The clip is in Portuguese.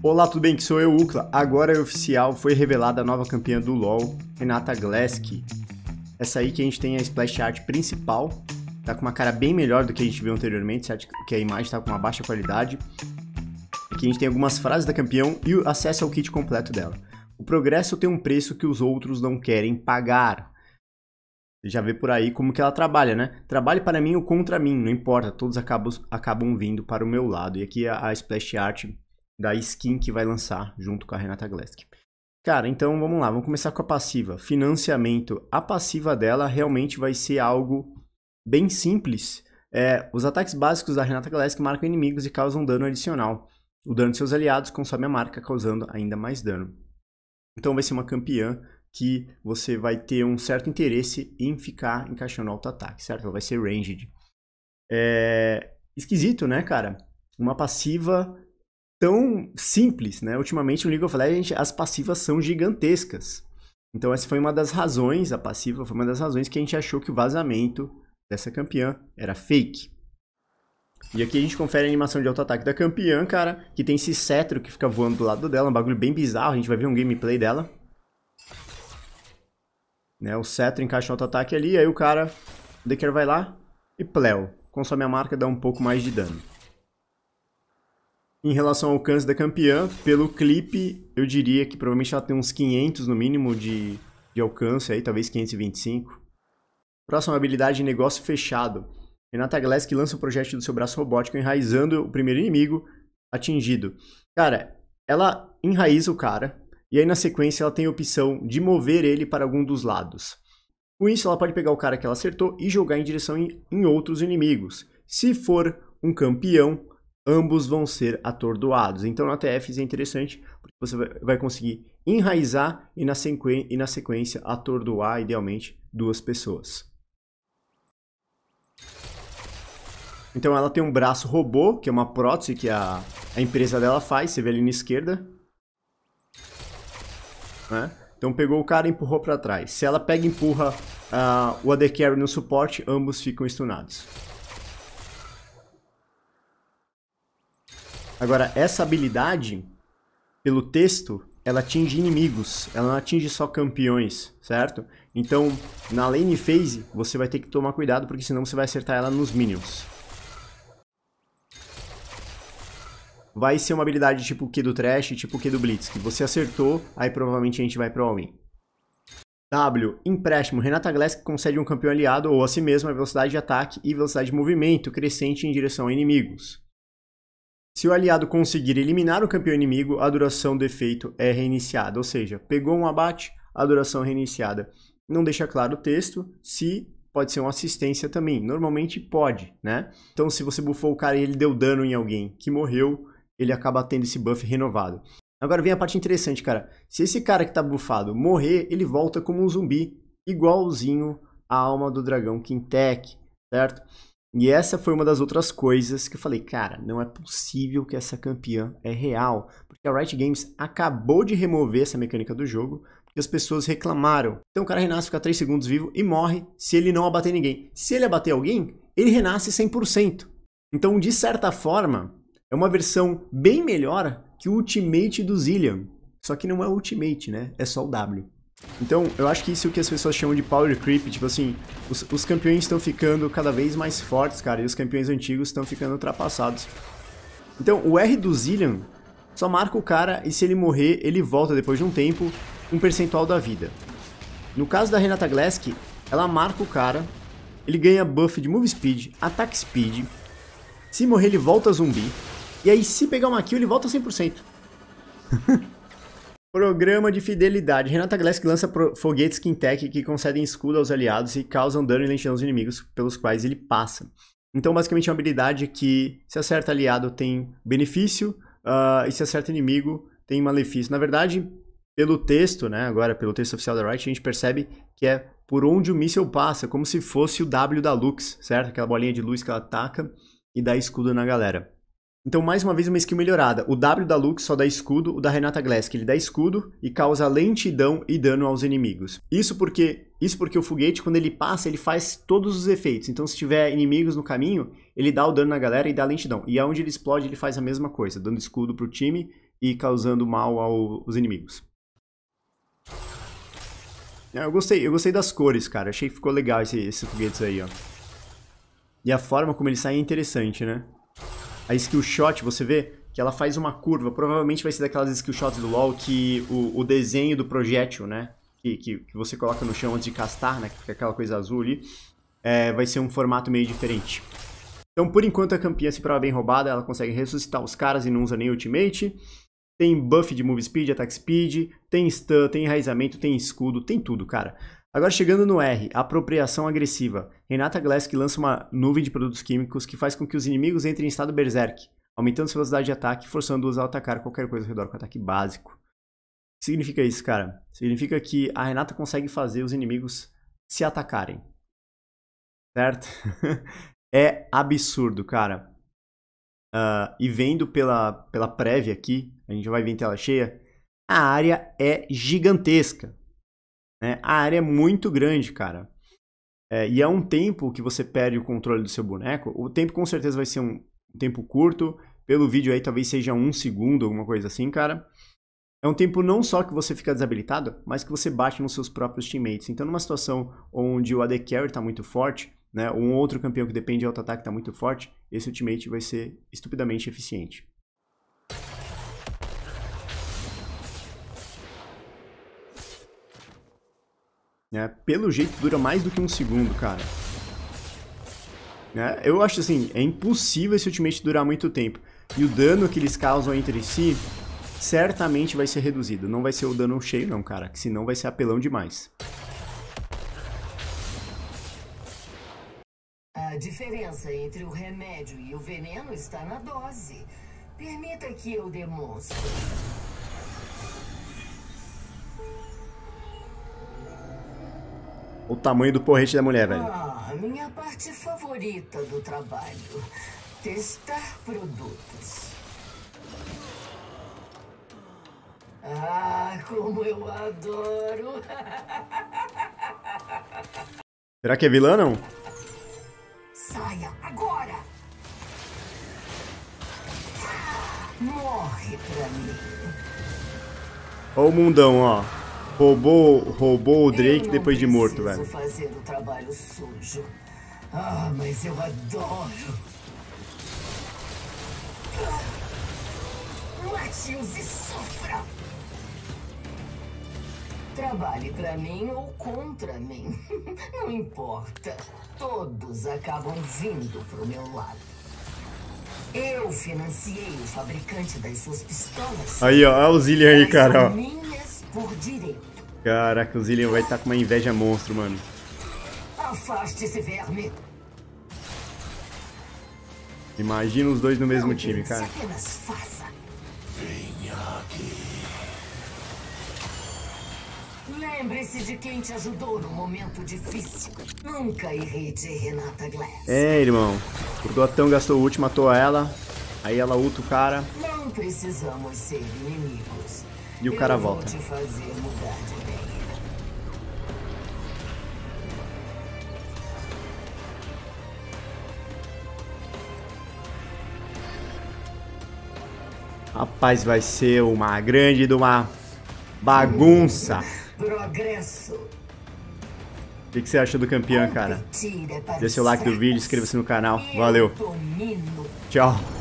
Olá, tudo bem? Que sou eu, Ucla. Agora é oficial, foi revelada a nova campeã do LoL, Renata Gleski. Essa aí que a gente tem a splash art principal, tá com uma cara bem melhor do que a gente viu anteriormente, que a imagem tá com uma baixa qualidade. Aqui a gente tem algumas frases da campeã e o acesso ao kit completo dela. O progresso tem um preço que os outros não querem pagar. Você já vê por aí como que ela trabalha, né? Trabalhe para mim ou contra mim, não importa, todos acabam, acabam vindo para o meu lado. E aqui a, a splash art da skin que vai lançar junto com a Renata Glesk. Cara, então vamos lá, vamos começar com a passiva. Financiamento. A passiva dela realmente vai ser algo bem simples. É, os ataques básicos da Renata Glesk marcam inimigos e causam dano adicional. O dano de seus aliados consome a marca, causando ainda mais dano. Então vai ser uma campeã que você vai ter um certo interesse em ficar encaixando auto-ataque, certo? Ela vai ser ranged. É... Esquisito, né, cara? Uma passiva tão simples, né? Ultimamente no League of Legends as passivas são gigantescas. Então essa foi uma das razões, a passiva foi uma das razões que a gente achou que o vazamento dessa campeã era fake. E aqui a gente confere a animação de auto-ataque da campeã, cara, que tem esse cetro que fica voando do lado dela, um bagulho bem bizarro, a gente vai ver um gameplay dela. Né, o cetro encaixa o auto-ataque ali, aí o cara, o Decker vai lá e Pleo consome a marca, dá um pouco mais de dano em relação ao alcance da campeã, pelo clipe, eu diria que provavelmente ela tem uns 500 no mínimo de, de alcance, aí talvez 525. Próxima habilidade, negócio fechado. Renata Glass lança o projeto do seu braço robótico enraizando o primeiro inimigo atingido. Cara, ela enraiza o cara e aí na sequência ela tem a opção de mover ele para algum dos lados. Com isso, ela pode pegar o cara que ela acertou e jogar em direção em, em outros inimigos. Se for um campeão, ambos vão ser atordoados. Então, na TFs é interessante, porque você vai conseguir enraizar e na, e na sequência atordoar, idealmente, duas pessoas. Então, ela tem um braço robô, que é uma prótese que a, a empresa dela faz, você vê ali na esquerda. Né? Então, pegou o cara e empurrou para trás. Se ela pega e empurra uh, o AD Carry no suporte, ambos ficam stunados. Agora, essa habilidade, pelo texto, ela atinge inimigos, ela não atinge só campeões, certo? Então, na lane phase, você vai ter que tomar cuidado, porque senão você vai acertar ela nos minions. Vai ser uma habilidade tipo o Q do Trash, tipo o Q do Blitz, que você acertou, aí provavelmente a gente vai pro all-in. W, empréstimo. Renata Glass concede um campeão aliado ou a si mesma velocidade de ataque e velocidade de movimento crescente em direção a inimigos. Se o aliado conseguir eliminar o campeão inimigo, a duração do efeito é reiniciada, ou seja, pegou um abate, a duração é reiniciada. Não deixa claro o texto se pode ser uma assistência também. Normalmente pode, né? Então, se você bufou o cara e ele deu dano em alguém que morreu, ele acaba tendo esse buff renovado. Agora vem a parte interessante, cara. Se esse cara que tá bufado morrer, ele volta como um zumbi, igualzinho à alma do dragão Quintec, certo? E essa foi uma das outras coisas que eu falei, cara, não é possível que essa campeã é real, porque a Riot Games acabou de remover essa mecânica do jogo, e as pessoas reclamaram. Então o cara renasce, fica 3 segundos vivo e morre se ele não abater ninguém. Se ele abater alguém, ele renasce 100%. Então, de certa forma, é uma versão bem melhor que o Ultimate do Zillion. Só que não é Ultimate, né? É só o W. Então, eu acho que isso é o que as pessoas chamam de power creep, tipo assim, os, os campeões estão ficando cada vez mais fortes, cara, e os campeões antigos estão ficando ultrapassados. Então, o R do Zillion só marca o cara e se ele morrer, ele volta depois de um tempo um percentual da vida. No caso da Renata Glask, ela marca o cara, ele ganha buff de move speed, attack speed, se morrer ele volta zumbi, e aí se pegar uma kill ele volta 100%. Programa de fidelidade. Renata Glass lança foguetes Kintec que concedem escudo aos aliados e causam dano e lentidão aos inimigos pelos quais ele passa. Então, basicamente, é uma habilidade que, se acerta aliado, tem benefício, uh, e se acerta inimigo, tem malefício. Na verdade, pelo texto, né, agora pelo texto oficial da Riot, a gente percebe que é por onde o míssil passa, como se fosse o W da Lux, certo? Aquela bolinha de luz que ela ataca e dá escudo na galera. Então, mais uma vez, uma skill melhorada. O W da Lux só dá escudo, o da Renata Glass, que ele dá escudo e causa lentidão e dano aos inimigos. Isso porque isso porque o foguete, quando ele passa, ele faz todos os efeitos. Então, se tiver inimigos no caminho, ele dá o dano na galera e dá lentidão. E aonde ele explode, ele faz a mesma coisa, dando escudo pro time e causando mal aos inimigos. É, eu gostei, eu gostei das cores, cara. Achei que ficou legal esses esse foguetes aí, ó. E a forma como eles saem é interessante, né? a skill shot, você vê que ela faz uma curva, provavelmente vai ser daquelas skill shots do LoL que o, o desenho do projétil, né, que, que, que, você coloca no chão antes de castar, né, que fica aquela coisa azul ali, é, vai ser um formato meio diferente. Então, por enquanto, a campeã se prova bem roubada, ela consegue ressuscitar os caras e não usa nem ultimate. Tem buff de move speed, attack speed, tem stun, tem enraizamento, tem escudo, tem tudo, cara. Agora chegando no R, apropriação agressiva. Renata Glass lança uma nuvem de produtos químicos que faz com que os inimigos entrem em estado berserk, aumentando sua velocidade de ataque e forçando-os a atacar qualquer coisa ao redor com ataque básico. O que significa isso, cara? Significa que a Renata consegue fazer os inimigos se atacarem. Certo? é absurdo, cara. Uh, e vendo pela, pela prévia aqui, a gente vai ver em tela cheia, a área é gigantesca. Né? A área é muito grande, cara. É, e é um tempo que você perde o controle do seu boneco. O tempo com certeza vai ser um, um tempo curto. Pelo vídeo aí, talvez seja um segundo, alguma coisa assim, cara. É um tempo não só que você fica desabilitado, mas que você bate nos seus próprios teammates. Então, numa situação onde o AD Carry está muito forte, né, ou um outro campeão que depende de auto-ataque está muito forte, esse ultimate vai ser estupidamente eficiente. Né? Pelo jeito dura mais do que um segundo, cara. Né? Eu acho assim, é impossível esse ultimate durar muito tempo. E o dano que eles causam entre si certamente vai ser reduzido. Não vai ser o dano cheio não, cara, que senão vai ser apelão demais. A diferença entre o remédio e o veneno está na dose. Permita que eu demonstre. o tamanho do porrete da mulher, velho. Ah, minha parte favorita do trabalho. Testar produtos. Ah, como eu adoro. Será que é vilã, não? Saia agora! Morre pra mim. Ó o mundão, ó. Roubou, roubou o Drake depois de morto, velho. fazer o trabalho sujo. Ah, mas eu adoro. Ah, Mate-os e sofra. Trabalhe para mim ou contra mim. Não importa. Todos acabam vindo pro meu lado. Eu financiei o fabricante das suas pistolas. Aí, ó, auxílio aí, cara. Minha por direito. Caraca, o Zillion vai estar tá com uma inveja monstro, mano. Afaste-se, verme. Imagina os dois no mesmo Não time, cara. faça. aqui. Lembre-se de quem te ajudou no momento difícil. Nunca irrite Renata Glass. É, irmão. O Dotão gastou o ult, matou ela. Aí ela ulta o cara. Não precisamos ser inimigos. E o cara volta. Rapaz, vai ser uma grande de uma bagunça. Progresso. O que, que, você acha do campeão, cara? Deixe seu like do vídeo, inscreva-se no canal. Valeu. Tchau.